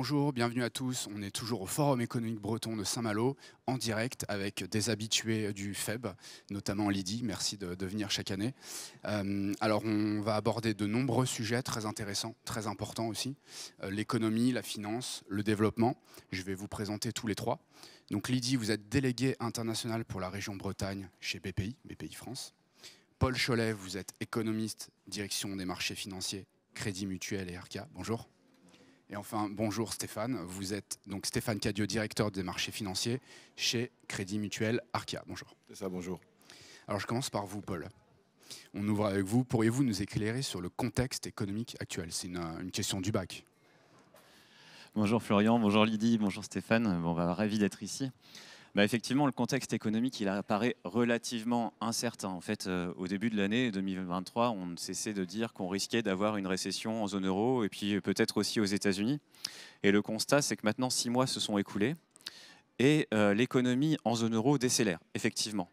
Bonjour, bienvenue à tous. On est toujours au Forum économique breton de Saint-Malo, en direct avec des habitués du FEB, notamment Lydie. Merci de, venir chaque année. Euh, alors, on va aborder de nombreux sujets très intéressants, très importants aussi euh, l'économie, la finance, le développement. Je vais vous présenter tous les trois. Donc, Lydie, vous êtes déléguée internationale pour la région Bretagne chez BPI, BPI France. Paul Cholet, vous êtes économiste, direction des marchés financiers, Crédit Mutuel et RK. Bonjour. Et enfin, bonjour Stéphane, vous êtes donc Stéphane Cadio, directeur des marchés financiers chez Crédit Mutuel Arca. Bonjour. C'est ça, bonjour. Alors je commence par vous, Paul. On ouvre avec vous. Pourriez-vous nous éclairer sur le contexte économique actuel C'est une, question du bac. Bonjour Florian, bonjour Lydie, bonjour Stéphane. on va bah, ravi d'être ici. Bah, effectivement, le contexte économique, il apparaît relativement incertain. En fait, euh, au début de l'année 2023, on cessait de dire qu'on risquait d'avoir une récession en zone euro et puis euh, peut-être aussi aux États-Unis. Et le constat, c'est que maintenant, six mois se sont écoulés et euh, l'économie en zone euro décélère, effectivement.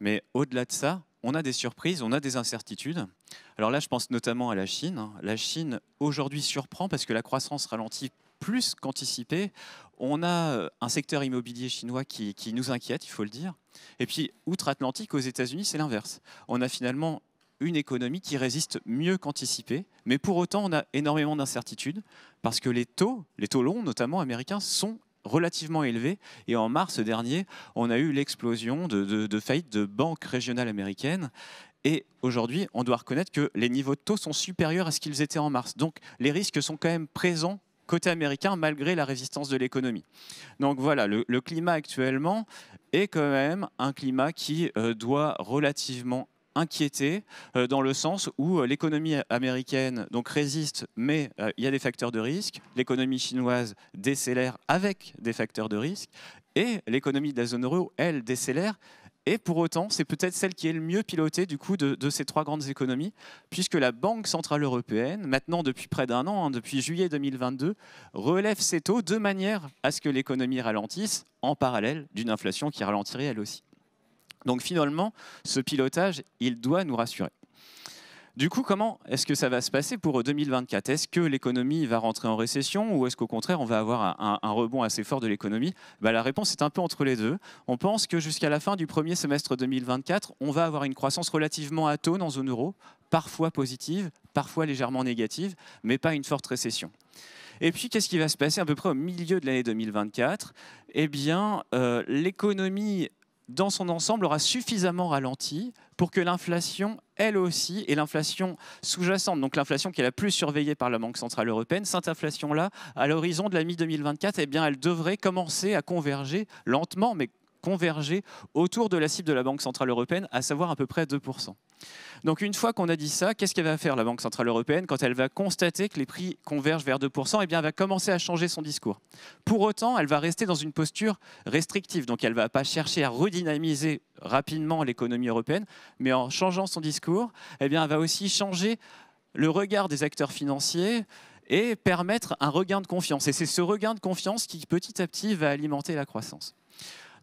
Mais au-delà de ça, on a des surprises, on a des incertitudes. Alors là, je pense notamment à la Chine. Hein. La Chine, aujourd'hui, surprend parce que la croissance ralentit plus qu'anticipé. On a euh, un secteur immobilier chinois qui, nous inquiète, il faut le dire. Et puis, outre-Atlantique, aux États-Unis, c'est l'inverse. On a finalement une économie qui résiste mieux qu'anticipé, mais pour autant, on a énormément d'incertitudes parce que les taux, les taux longs notamment américains, sont relativement élevés. Et en mars dernier, on a eu l'explosion de, de faillites de banques régionales américaines. Et aujourd'hui, on doit reconnaître que les niveaux de taux sont supérieurs à ce qu'ils étaient en mars. Donc les risques sont quand même présents côté américain malgré la résistance de l'économie. Donc voilà, le, climat actuellement est quand même un climat qui euh, doit relativement inquiéter euh, dans le sens où euh, l'économie américaine donc résiste mais il y a des facteurs de risque, l'économie chinoise décélère avec des facteurs de risque et l'économie de la zone euro elle décélère et pour autant, c'est peut-être celle qui est le mieux pilotée du coup de, ces trois grandes économies, puisque la Banque centrale européenne, maintenant depuis près d'un an, hein, depuis juillet 2022, relève ses taux de manière à ce que l'économie ralentisse, en parallèle d'une inflation qui ralentirait elle aussi. Donc finalement, ce pilotage, il doit nous rassurer. Du coup, comment est-ce que ça va se passer pour 2024 euh, Est-ce que l'économie va rentrer en récession ou est-ce qu'au contraire, on va avoir un, rebond assez fort de l'économie bah, La réponse est un peu entre les deux. On pense que jusqu'à la fin du premier semestre 2024, on va avoir une croissance relativement atone en zone euro, parfois positive, parfois légèrement négative, mais pas une forte récession. Et puis, qu'est-ce qui va se passer à peu près au milieu de l'année 2024 Eh bien, euh, l'économie dans son ensemble, aura suffisamment ralenti pour que l'inflation, elle aussi, et l'inflation sous-jacente, donc l'inflation qui est la plus surveillée par la Banque Centrale Européenne, cette inflation-là, à l'horizon de la mi-2024, eh bien, elle devrait commencer à converger lentement, mais converger autour de la cible de la Banque Centrale Européenne, à savoir à peu près 2%. Donc une fois qu'on a dit ça, qu'est-ce qu'elle va faire la Banque Centrale Européenne quand elle va constater que les prix convergent vers 2% Eh bien, elle va commencer à changer son discours. Pour autant, elle va rester dans une posture restrictive, donc elle ne va pas chercher à redynamiser rapidement l'économie européenne, mais en changeant son discours, eh bien, elle va aussi changer le regard des acteurs financiers et permettre un regain de confiance. Et c'est ce regain de confiance qui, petit à petit, va alimenter la croissance.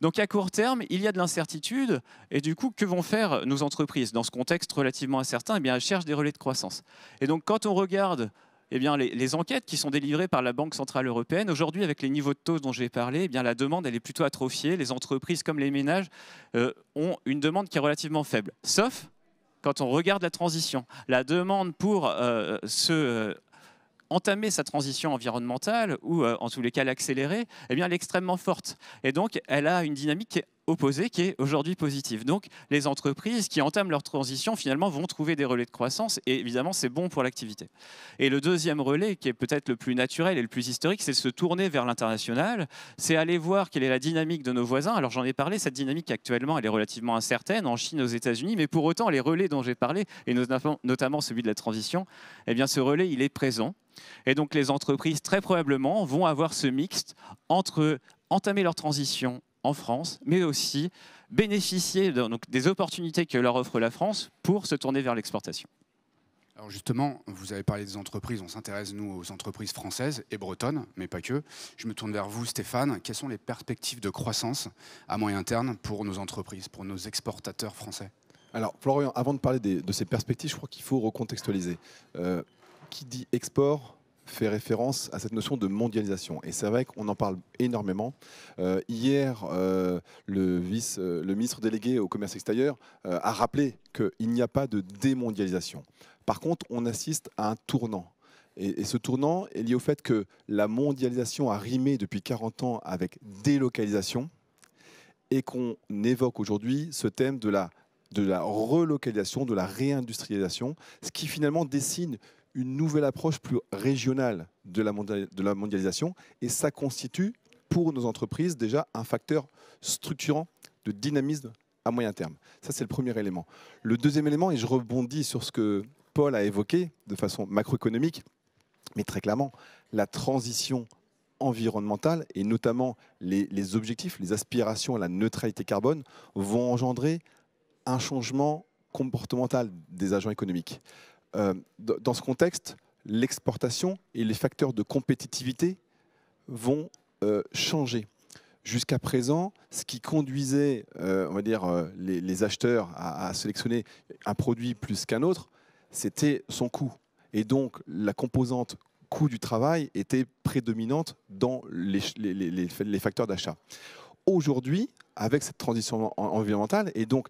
Donc à court terme, il y a de l'incertitude, et du coup, que vont faire nos entreprises dans ce contexte relativement incertain eh bien, Elles cherchent des relais de croissance. Et donc quand on regarde eh bien, les, enquêtes qui sont délivrées par la Banque Centrale Européenne, aujourd'hui, avec les niveaux de taux dont j'ai parlé, eh bien, la demande elle est plutôt atrophiée. Les entreprises comme les ménages euh, ont une demande qui est relativement faible. Sauf quand on regarde la transition. La demande pour euh, ce euh, entamer sa transition environnementale, ou euh, en tous les cas l'accélérer, eh bien, elle est extrêmement forte. Et donc, elle a une dynamique qui opposé qui est aujourd'hui positive. Donc les entreprises qui entament leur transition finalement vont trouver des relais de croissance et évidemment c'est bon pour l'activité. Et le deuxième relais qui est peut-être le plus naturel et le plus historique, c'est se tourner vers l'international, c'est aller voir quelle est la dynamique de nos voisins. Alors j'en ai parlé, cette dynamique actuellement elle est relativement incertaine en Chine, aux États-Unis, mais pour autant les relais dont j'ai parlé et notamment celui de la transition, eh bien ce relais il est présent. Et donc les entreprises très probablement vont avoir ce mixte entre entamer leur transition en France, mais aussi bénéficier des opportunités que leur offre la France pour se tourner vers l'exportation. Alors justement, vous avez parlé des entreprises, on s'intéresse nous aux entreprises françaises et bretonnes, mais pas que. Je me tourne vers vous Stéphane, quelles sont les perspectives de croissance à moyen terme pour nos entreprises, pour nos exportateurs français Alors Florian, avant de parler de ces perspectives, je crois qu'il faut recontextualiser. Euh, qui dit export fait référence à cette notion de mondialisation. Et c'est vrai qu'on en parle énormément. Euh, hier, euh, le, vice, euh, le ministre délégué au commerce extérieur a rappelé qu'il n'y a pas de démondialisation. Par contre, on assiste à un tournant. Et, ce tournant est lié au fait que la mondialisation a rimé depuis 40 ans avec délocalisation et qu'on évoque aujourd'hui ce thème de la, de la relocalisation, de la réindustrialisation, ce qui finalement dessine une nouvelle approche plus régionale de la, mondialisation et ça constitue pour nos entreprises déjà un facteur structurant de dynamisme à moyen terme. Ça, c'est le premier élément. Le deuxième élément, et je rebondis sur ce que Paul a évoqué de façon macroéconomique, mais très clairement, la transition environnementale et notamment les objectifs, les aspirations à la neutralité carbone vont engendrer un changement comportemental des agents économiques. Euh, dans ce contexte, l'exportation et les facteurs de compétitivité vont euh, changer. Jusqu'à présent, ce qui conduisait, euh, on va dire, les, acheteurs à, sélectionner un produit plus qu'un autre, c'était son coût. Et donc, la composante coût du travail était prédominante dans les, les facteurs d'achat. Aujourd'hui, avec cette transition environnementale et donc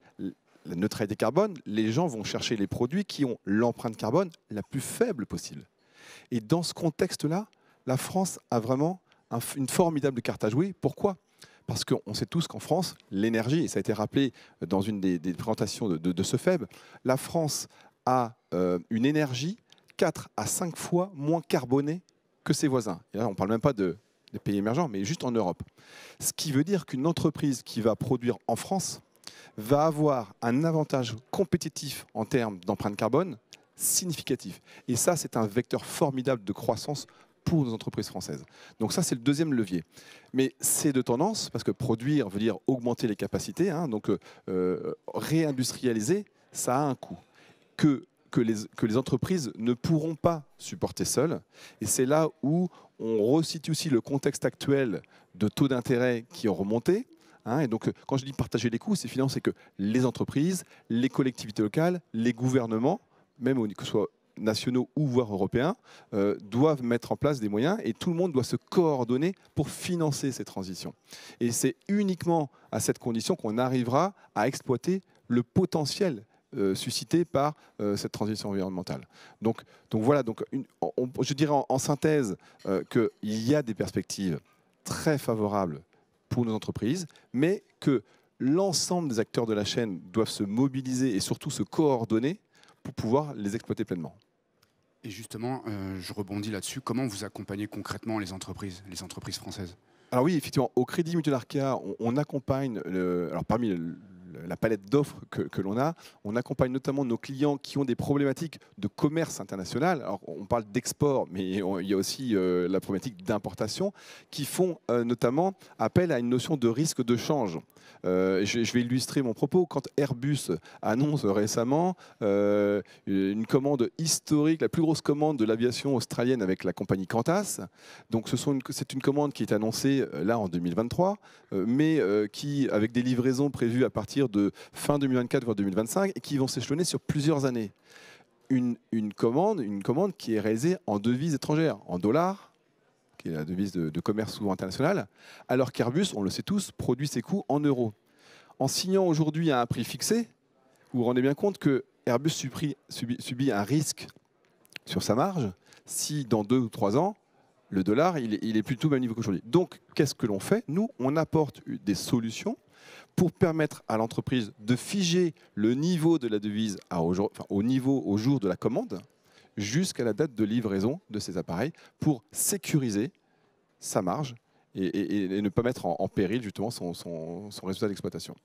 la neutralité carbone, les gens vont chercher les produits qui ont l'empreinte carbone la plus faible possible. Et dans ce contexte-là, la France a vraiment une formidable carte à jouer. Pourquoi parce qu'on sait tous qu'en France, l'énergie, et ça a été rappelé dans une des, présentations de, ce FEB, la France a euh, une énergie 4 à 5 fois moins carbonée que ses voisins. Et là, on ne parle même pas des pays émergents, mais juste en Europe. Ce qui veut dire qu'une entreprise qui va produire en France va avoir un avantage compétitif en termes d'empreinte carbone significatif. Et ça, c'est un vecteur formidable de croissance pour nos entreprises françaises. Donc ça, c'est le deuxième levier. Mais c'est de tendance, parce que produire veut dire augmenter les capacités, hein, donc euh, réindustrialiser, ça a un coût que, les, que les entreprises ne pourront pas supporter seules. Et c'est là où on resitue aussi le contexte actuel de taux d'intérêt qui ont remonté, Hein, et donc, euh, quand je dis partager les coûts, c'est finalement c'est que les entreprises, les collectivités locales, les gouvernements, même que ce soit nationaux ou voire européens, euh, doivent mettre en place des moyens et tout le monde doit se coordonner pour financer ces transitions. Et c'est uniquement à cette condition qu'on arrivera à exploiter le potentiel euh, suscité par cette transition environnementale. Donc, donc voilà, donc je dirais en, synthèse qu'il y a des perspectives très favorables pour nos entreprises, mais que l'ensemble des acteurs de la chaîne doivent se mobiliser et surtout se coordonner pour pouvoir les exploiter pleinement. Et justement, euh, je rebondis là-dessus, comment vous accompagnez concrètement les entreprises, les entreprises françaises alors oui, effectivement, au Crédit Mutuel Arca, on, accompagne, alors parmi le, la palette d'offres que, l'on a. On accompagne notamment nos clients qui ont des problématiques de commerce international. on parle d'export, mais il y a aussi euh, la problématique d'importation, qui font euh, notamment appel à une notion de risque de change. Euh, je, vais illustrer mon propos. Quand Airbus annonce récemment euh, une commande historique, la plus grosse commande de l'aviation australienne avec la compagnie Qantas, donc c'est une, commande qui est annoncée euh, là en 2023, mais qui, avec des livraisons prévues à partir de fin 2024 voire 2025, et qui vont s'échelonner sur plusieurs années. Une, commande, une commande qui est réalisée en devises étrangères, en dollars, la devise de, commerce souvent internationale, alors qu'Airbus, on le sait tous, produit ses coûts en euros. En signant aujourd'hui à un prix fixé, vous vous rendez bien compte que Airbus subit, un risque sur sa marge si dans deux ou trois ans, le dollar, il est, plutôt au même niveau qu'aujourd'hui. Donc, qu'est-ce que l'on fait Nous, on apporte des solutions pour permettre à l'entreprise de figer le niveau de la devise au niveau au jour de la commande, jusqu'à la date de livraison de ces appareils pour sécuriser sa marge et, ne pas mettre en, péril justement son, son, résultat d'exploitation.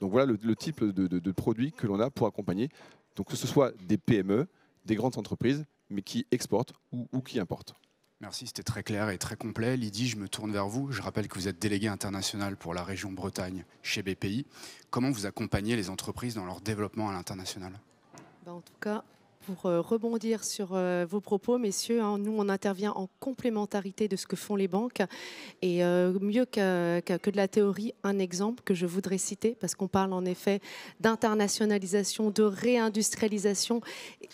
Donc voilà le, type de, de, produit que l'on a pour accompagner, donc que ce soit des PME, des grandes entreprises, mais qui exportent ou, ou qui importent. Merci, c'était très clair et très complet. Lydie, je me tourne vers vous. Je rappelle que vous êtes délégué international pour la région Bretagne chez BPI. Comment vous accompagnez les entreprises dans leur développement à l'international ben, En tout cas, pour euh, rebondir sur euh, vos propos, messieurs. Hein. Nous, on intervient en complémentarité de ce que font les banques. Et euh, mieux que, de la théorie, un exemple que je voudrais citer, parce qu'on parle en effet d'internationalisation, de réindustrialisation,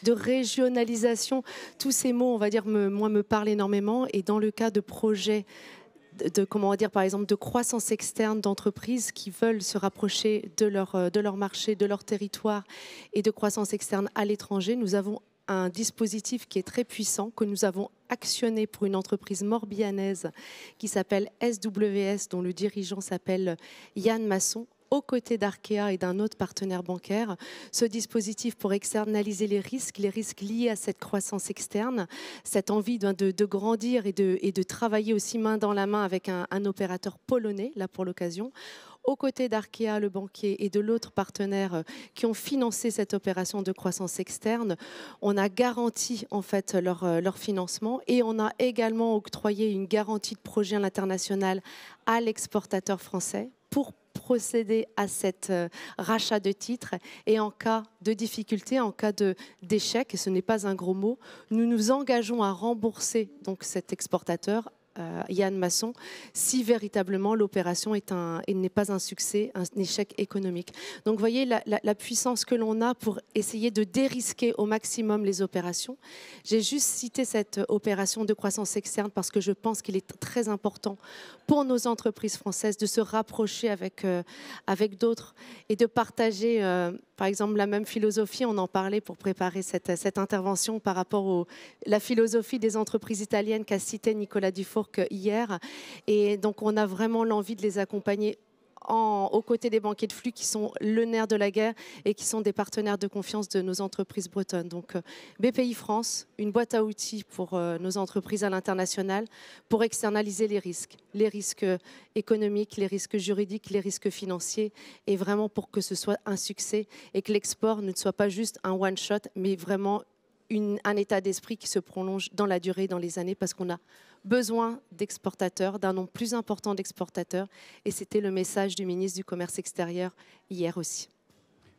de régionalisation. Tous ces mots, on va dire, moi, me parlent énormément. Et dans le cas de projets de comment dire par exemple de croissance externe d'entreprises qui veulent se rapprocher de leur, euh, de leur marché, de leur territoire et de croissance externe à l'étranger. Nous avons un dispositif qui est très puissant que nous avons actionné pour une entreprise morbihanaise qui s'appelle SWS, dont le dirigeant s'appelle Yann Masson aux côtés d'Arkea et d'un autre partenaire bancaire ce dispositif pour externaliser les risques, les risques liés à cette croissance externe, cette envie de, grandir et de, travailler aussi main dans la main avec un, opérateur polonais, là pour l'occasion aux côtés d'Arkea, le banquier, et de l'autre partenaire euh, qui ont financé cette opération de croissance externe, on a garanti en fait euh, leur, financement et on a également octroyé une garantie de projet à l'international à l'exportateur français pour procéder à cet euh, rachat de titres et en cas de difficulté, en cas d'échec, et ce n'est pas un gros mot, nous nous engageons à rembourser donc cet exportateur euh, Yann Masson si véritablement l'opération est un, n'est pas un succès, un, échec économique. Donc vous voyez la, puissance que l'on a pour essayer de dérisquer au maximum les opérations. J'ai juste cité cette opération de croissance externe parce que je pense qu'il est très important pour nos entreprises françaises de se rapprocher avec, euh, avec d'autres et de partager, euh, par exemple, la même philosophie. On en parlait pour préparer cette, intervention par rapport à la philosophie des entreprises italiennes qu'a cité Nicolas Dufour qu'hier. Et donc, on a vraiment l'envie de les accompagner en, aux côtés des banquiers de flux qui sont le nerf de la guerre et qui sont des partenaires de confiance de nos entreprises bretonnes. Donc euh, BPI France, une boîte à outils pour euh, nos entreprises à l'international pour externaliser les risques, les risques euh, économiques, les risques juridiques, les risques financiers et vraiment pour que ce soit un succès et que l'export ne soit pas juste un one-shot mais vraiment un état d'esprit qui se prolonge dans la durée, dans les années parce qu'on a besoin d'exportateurs, d'un nombre plus important d'exportateurs. Et c'était le message du ministre du Commerce extérieur hier aussi.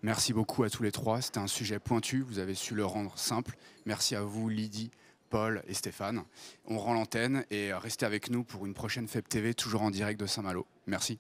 Merci beaucoup à tous les trois. C'était un sujet pointu. Vous avez su le rendre simple. Merci à vous, Lydie, Paul et Stéphane. On rend l'antenne et restez avec nous pour une prochaine FEB TV, toujours en direct de Saint-Malo. Merci.